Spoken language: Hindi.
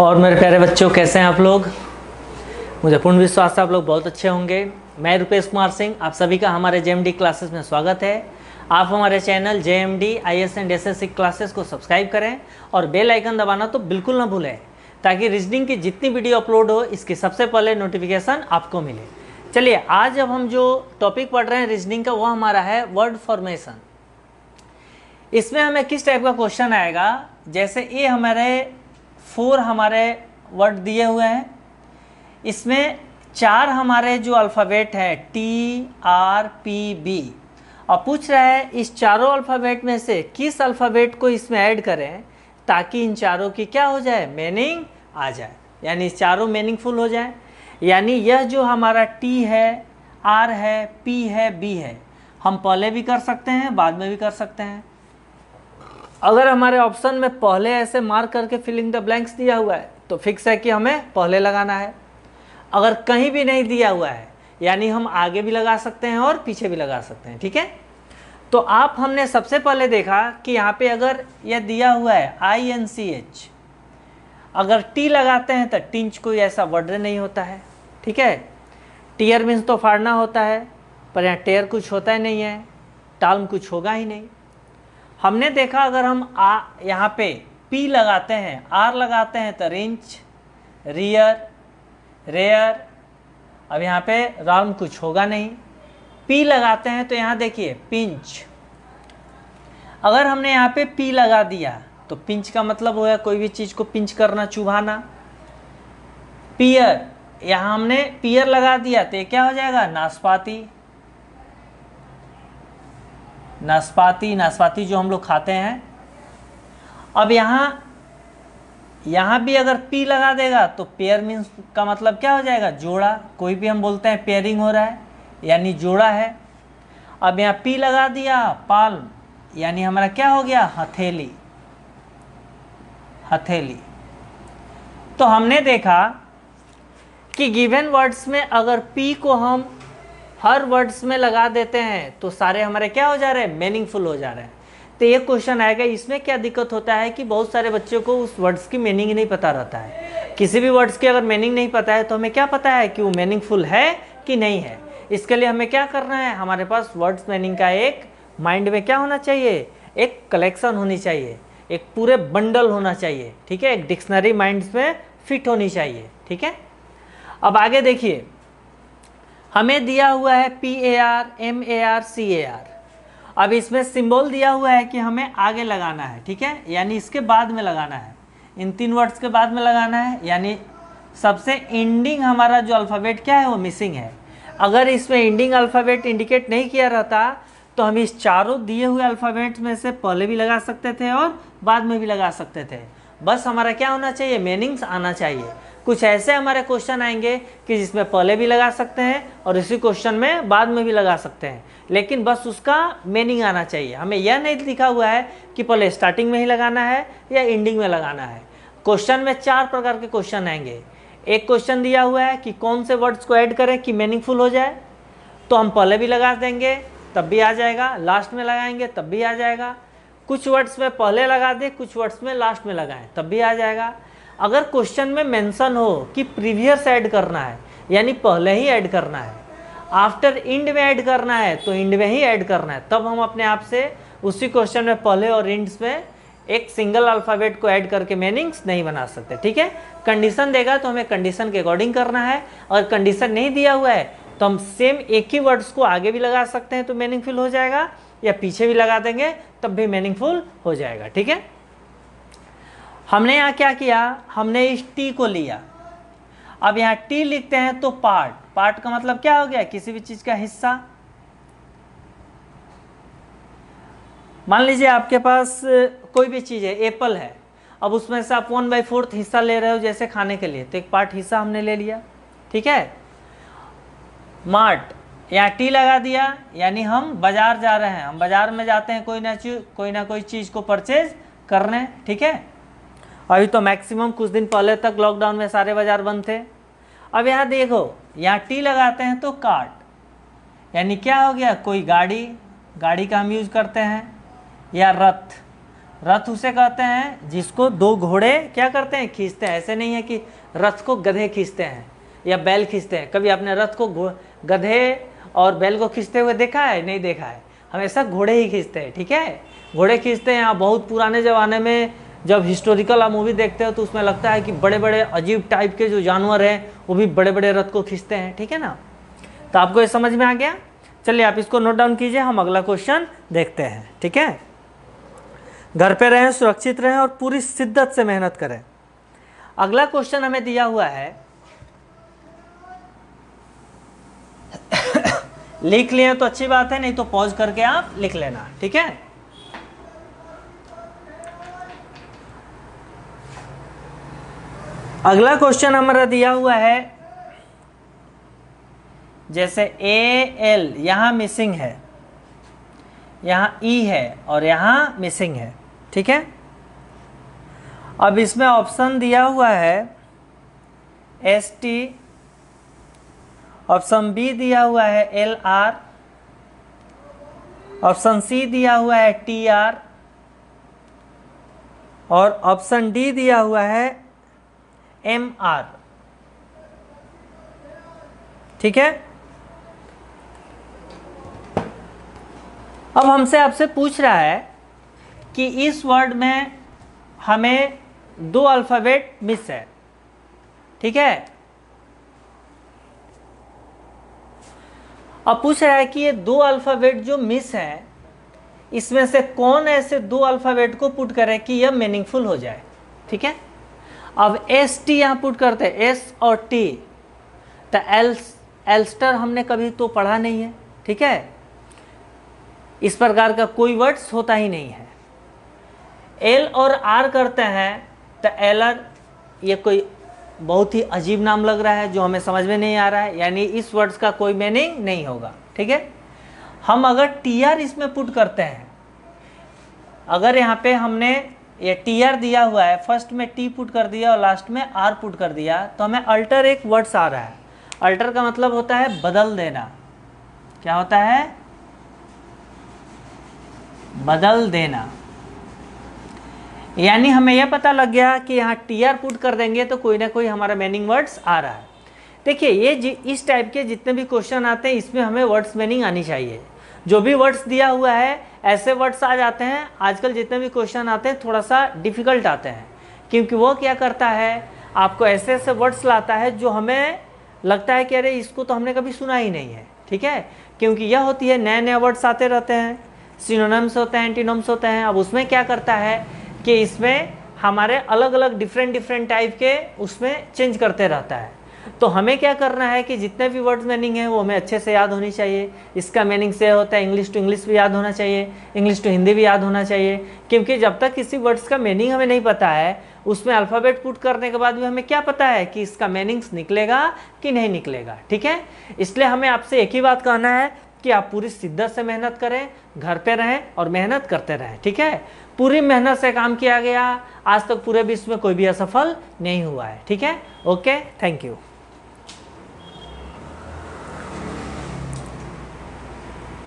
और मेरे प्यारे बच्चों कैसे हैं आप लोग मुझे पूर्ण विश्वास है आप लोग बहुत अच्छे होंगे मैं रुपेश कुमार सिंह आप सभी का हमारे जे क्लासेस में स्वागत है आप हमारे channel J M D I S and S S C classes को सब्सक्राइब करें और बेल आइकन दबाना तो बिल्कुल ना भूलें ताकि रीजनिंग की जितनी वीडियो अपलोड हो इसकी सबसे पहले नोटिफिकेशन आपको मिले चलिए आज अब हम जो टॉपिक पढ़ रहे हैं रीजनिंग का वो हमारा है वर्ड फॉर्मेशन इसमें हमें किस टाइप का क्वेश्चन आएगा जैसे ये हमारे फोर हमारे वर्ड दिए हुए हैं इसमें चार हमारे जो अल्फ़ाबेट हैं टी आर पी बी और पूछ रहा है इस चारों अल्फ़ाबेट में से किस अल्फ़ाबेट को इसमें ऐड करें ताकि इन चारों की क्या हो जाए मीनिंग आ जाए यानी चारों मीनिंगफुल हो जाए यानी यह जो हमारा टी है आर है पी है बी है हम पहले भी कर सकते हैं बाद में भी कर सकते हैं अगर हमारे ऑप्शन में पहले ऐसे मार्क करके फिलिंग द ब्लैंक्स दिया हुआ है तो फिक्स है कि हमें पहले लगाना है अगर कहीं भी नहीं दिया हुआ है यानी हम आगे भी लगा सकते हैं और पीछे भी लगा सकते हैं ठीक है तो आप हमने सबसे पहले देखा कि यहाँ पे अगर यह दिया हुआ है आई एन सी एच अगर टी लगाते हैं तो टिंच कोई ऐसा वर्ड नहीं होता है ठीक है टीयर मीन्स तो फाड़ना होता है पर यहाँ टेयर कुछ होता ही नहीं है टाल्म कुछ होगा ही नहीं हमने देखा अगर हम आ यहाँ पे पी लगाते हैं आर लगाते हैं तो रिंच रियर रेयर अब यहाँ पे राउंड कुछ होगा नहीं पी लगाते हैं तो यहाँ देखिए पिंच अगर हमने यहाँ पे पी लगा दिया तो पिंच का मतलब गया कोई भी चीज़ को पिंच करना चुभाना पियर यहाँ हमने पियर लगा दिया तो क्या हो जाएगा नाशपाती नाशपाती नाशपाती जो हम लोग खाते हैं अब यहाँ यहाँ भी अगर पी लगा देगा तो पेयर मीन्स का मतलब क्या हो जाएगा जोड़ा कोई भी हम बोलते हैं पेयरिंग हो रहा है यानी जोड़ा है अब यहाँ पी लगा दिया पाल यानी हमारा क्या हो गया हथेली हथेली तो हमने देखा कि गिवन वर्ड्स में अगर पी को हम हर वर्ड्स में लगा देते हैं तो सारे हमारे क्या हो जा रहे हैं मीनिंगफुल हो जा रहे हैं तो ये क्वेश्चन आएगा इसमें क्या दिक्कत होता है कि बहुत सारे बच्चों को उस वर्ड्स की मीनिंग नहीं पता रहता है किसी भी वर्ड्स की अगर मीनिंग नहीं पता है तो हमें क्या पता है कि वो मीनिंगफुल है कि नहीं है इसके लिए हमें क्या करना है हमारे पास वर्ड्स मीनिंग का एक माइंड में क्या होना चाहिए एक कलेक्शन होनी चाहिए एक पूरे बंडल होना चाहिए ठीक है एक डिक्शनरी माइंड्स में फिट होनी चाहिए ठीक है अब आगे देखिए हमें दिया हुआ है P A R M A R C A R अब इसमें सिंबल दिया हुआ है कि हमें आगे लगाना है ठीक है यानी इसके बाद में लगाना है इन तीन वर्ड्स के बाद में लगाना है यानी सबसे एंडिंग हमारा जो अल्फ़ाबेट क्या है वो मिसिंग है अगर इसमें एंडिंग अल्फ़ाबेट इंडिकेट नहीं किया रहता तो हम इस चारों दिए हुए अल्फ़ाबेट में से पहले भी लगा सकते थे और बाद में भी लगा सकते थे बस हमारा क्या होना चाहिए मीनिंग्स आना चाहिए कुछ ऐसे हमारे क्वेश्चन आएंगे कि जिसमें पहले भी लगा सकते हैं और इसी क्वेश्चन में बाद में भी लगा सकते हैं लेकिन बस उसका मीनिंग आना चाहिए हमें यह नहीं लिखा हुआ है कि पहले स्टार्टिंग में ही लगाना है या एंडिंग में लगाना है क्वेश्चन में चार प्रकार के क्वेश्चन आएंगे एक क्वेश्चन दिया हुआ है कि कौन से वर्ड्स को ऐड करें कि मीनिंगफुल हो जाए तो हम पहले भी लगा देंगे तब भी आ जाएगा लास्ट में लगाएंगे तब भी आ जाएगा कुछ वर्ड्स में पहले लगा दें कुछ वर्ड्स में लास्ट में लगाएं तब भी आ जाएगा अगर क्वेश्चन में मेंशन हो कि प्रीवियस ऐड करना है यानी पहले ही ऐड करना है आफ्टर इंड में ऐड करना है तो इंड में ही ऐड करना है तब हम अपने आप से उसी क्वेश्चन में पहले और इंड्स में एक सिंगल अल्फ़ाबेट को ऐड करके मीनिंग्स नहीं बना सकते ठीक है कंडीशन देगा तो हमें कंडीशन के अकॉर्डिंग करना है और कंडीशन नहीं दिया हुआ है तो हम सेम एक ही वर्ड्स को आगे भी लगा सकते हैं तो मीनिंगफुल हो जाएगा या पीछे भी लगा देंगे तब भी मीनिंगफुल हो जाएगा ठीक है हमने यहाँ क्या किया हमने इस टी को लिया अब यहाँ टी लिखते हैं तो पार्ट पार्ट का मतलब क्या हो गया किसी भी चीज़ का हिस्सा मान लीजिए आपके पास कोई भी चीज़ है एप्पल है अब उसमें से आप वन बाई फोर्थ हिस्सा ले रहे हो जैसे खाने के लिए तो एक पार्ट हिस्सा हमने ले लिया ठीक है मार्ट यहाँ टी लगा दिया यानी हम बाज़ार जा रहे हैं हम बाज़ार में जाते हैं कोई ना कोई ना कोई चीज़ को परचेज करने ठीक है अभी तो मैक्सिमम कुछ दिन पहले तक लॉकडाउन में सारे बाज़ार बंद थे अब यहाँ देखो यहाँ टी लगाते हैं तो कार्ट यानी क्या हो गया कोई गाड़ी गाड़ी का हम यूज करते हैं या रथ रथ उसे कहते हैं जिसको दो घोड़े क्या करते हैं खींचते हैं ऐसे नहीं है कि रथ को गधे खींचते हैं या बैल खींचते हैं कभी आपने रथ को गधे और बैल को खींचते हुए देखा है नहीं देखा है हमेशा घोड़े ही खींचते हैं ठीक है घोड़े खींचते हैं यहाँ बहुत पुराने ज़माने में जब हिस्टोरिकल आप मूवी देखते हो तो उसमें लगता है कि बड़े बड़े अजीब टाइप के जो जानवर हैं वो भी बड़े बड़े रथ को खींचते हैं ठीक है ना तो आपको ये समझ में आ गया चलिए आप इसको नोट डाउन कीजिए हम अगला क्वेश्चन देखते हैं ठीक है घर पे रहें सुरक्षित रहें और पूरी शिद्दत से मेहनत करें अगला क्वेश्चन हमें दिया हुआ है लिख लिए तो अच्छी बात है नहीं तो पॉज करके आप लिख लेना ठीक है अगला क्वेश्चन हमारा दिया हुआ है जैसे ए एल यहां मिसिंग है यहां ई e है और यहां मिसिंग है ठीक है अब इसमें ऑप्शन दिया हुआ है एस टी ऑप्शन बी दिया हुआ है एल आर ऑप्शन सी दिया हुआ है टी आर और ऑप्शन डी दिया हुआ है एम आर ठीक है अब हमसे आपसे पूछ रहा है कि इस वर्ड में हमें दो अल्फ़ाबेट मिस है ठीक है अब पूछ रहा है कि ये दो अल्फ़ाबेट जो मिस है इसमें से कौन ऐसे दो अल्फ़ाबेट को पुट करे कि यह मीनिंगफुल हो जाए ठीक है अब एस टी यहाँ पुट करते हैं एस और टी तो एल्स एल्स्टर हमने कभी तो पढ़ा नहीं है ठीक है इस प्रकार का कोई वर्ड्स होता ही नहीं है एल और आर करते हैं तो एलर ये कोई बहुत ही अजीब नाम लग रहा है जो हमें समझ में नहीं आ रहा है यानी इस वर्ड्स का कोई मीनिंग नहीं होगा ठीक है हम अगर टी आर इसमें पुट करते हैं अगर यहाँ पे हमने ये टी आर दिया हुआ है फर्स्ट में टी पुट कर दिया और लास्ट में आर पुट कर दिया तो हमें अल्टर एक वर्ड्स आ रहा है अल्टर का मतलब होता है बदल देना क्या होता है बदल देना यानी हमें यह पता लग गया कि यहाँ टी आर पुट कर देंगे तो कोई ना कोई हमारा मीनिंग वर्ड्स आ रहा है देखिए ये इस टाइप के जितने भी क्वेश्चन आते हैं इसमें हमें वर्ड्स मीनिंग आनी चाहिए जो भी वर्ड्स दिया हुआ है ऐसे वर्ड्स आ जाते हैं आजकल जितने भी क्वेश्चन आते हैं थोड़ा सा डिफ़िकल्ट आते हैं क्योंकि वो क्या करता है आपको ऐसे ऐसे वर्ड्स लाता है जो हमें लगता है कि अरे इसको तो हमने कभी सुना ही नहीं है ठीक है क्योंकि यह होती है नए नए वर्ड्स आते रहते हैं सिनोनम्स होते हैं एंटीनोम्स होते हैं अब उसमें क्या करता है कि इसमें हमारे अलग अलग डिफरेंट डिफरेंट टाइप के उसमें चेंज करते रहता है तो हमें क्या करना है कि जितने भी वर्ड मीनिंग है वो हमें अच्छे से याद होनी चाहिए इसका मीनिंग से होता है इंग्लिश टू इंग्लिश भी याद होना चाहिए इंग्लिश टू हिंदी भी याद होना चाहिए क्योंकि जब तक किसी वर्ड्स का मीनिंग हमें नहीं पता है उसमें अल्फ़ाबेट पुट करने के बाद भी हमें क्या पता है कि इसका मीनिंग्स निकलेगा कि नहीं निकलेगा ठीक है इसलिए हमें आपसे एक ही बात कहना है कि आप पूरी शिद्दत से मेहनत करें घर पे रहें और मेहनत करते रहें ठीक है पूरी मेहनत से काम किया गया आज तक पूरे विश्व में कोई भी असफल नहीं हुआ है ठीक है ओके थैंक यू